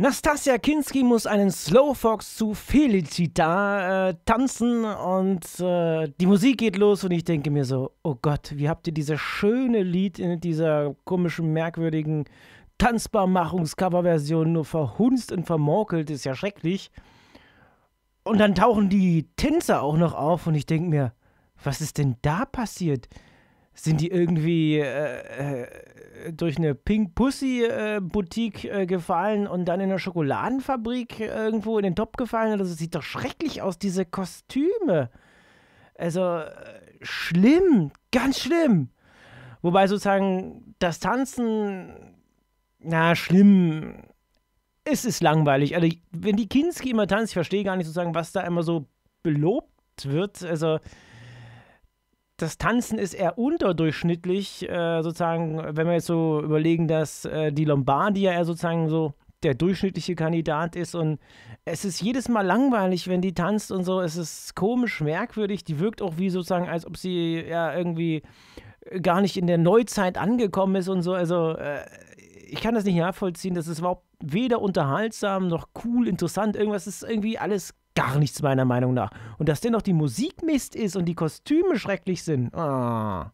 Nastasia Kinski muss einen Slowfox zu Felicita äh, tanzen und äh, die Musik geht los und ich denke mir so, oh Gott, wie habt ihr dieses schöne Lied in dieser komischen, merkwürdigen Tanzbarmachungs-Cover-Version nur verhunzt und vermorkelt, ist ja schrecklich. Und dann tauchen die Tänzer auch noch auf und ich denke mir, was ist denn da passiert? Sind die irgendwie... Äh, äh durch eine Pink Pussy äh, Boutique äh, gefallen und dann in einer Schokoladenfabrik äh, irgendwo in den Top gefallen. Also, Das sieht doch schrecklich aus, diese Kostüme. Also äh, schlimm, ganz schlimm. Wobei sozusagen das Tanzen, na, schlimm. Es ist langweilig. Also, wenn die Kinski immer tanzt, ich verstehe gar nicht sozusagen, was da immer so belobt wird. Also, das Tanzen ist eher unterdurchschnittlich, äh, sozusagen, wenn wir jetzt so überlegen, dass äh, die Lombardia eher sozusagen so der durchschnittliche Kandidat ist und es ist jedes Mal langweilig, wenn die tanzt und so. Es ist komisch, merkwürdig. Die wirkt auch wie sozusagen, als ob sie ja irgendwie gar nicht in der Neuzeit angekommen ist und so. Also äh, ich kann das nicht nachvollziehen. Das ist überhaupt weder unterhaltsam noch cool, interessant. Irgendwas ist irgendwie alles gar nichts meiner Meinung nach. Und dass dennoch die Musik Mist ist und die Kostüme schrecklich sind. Ah.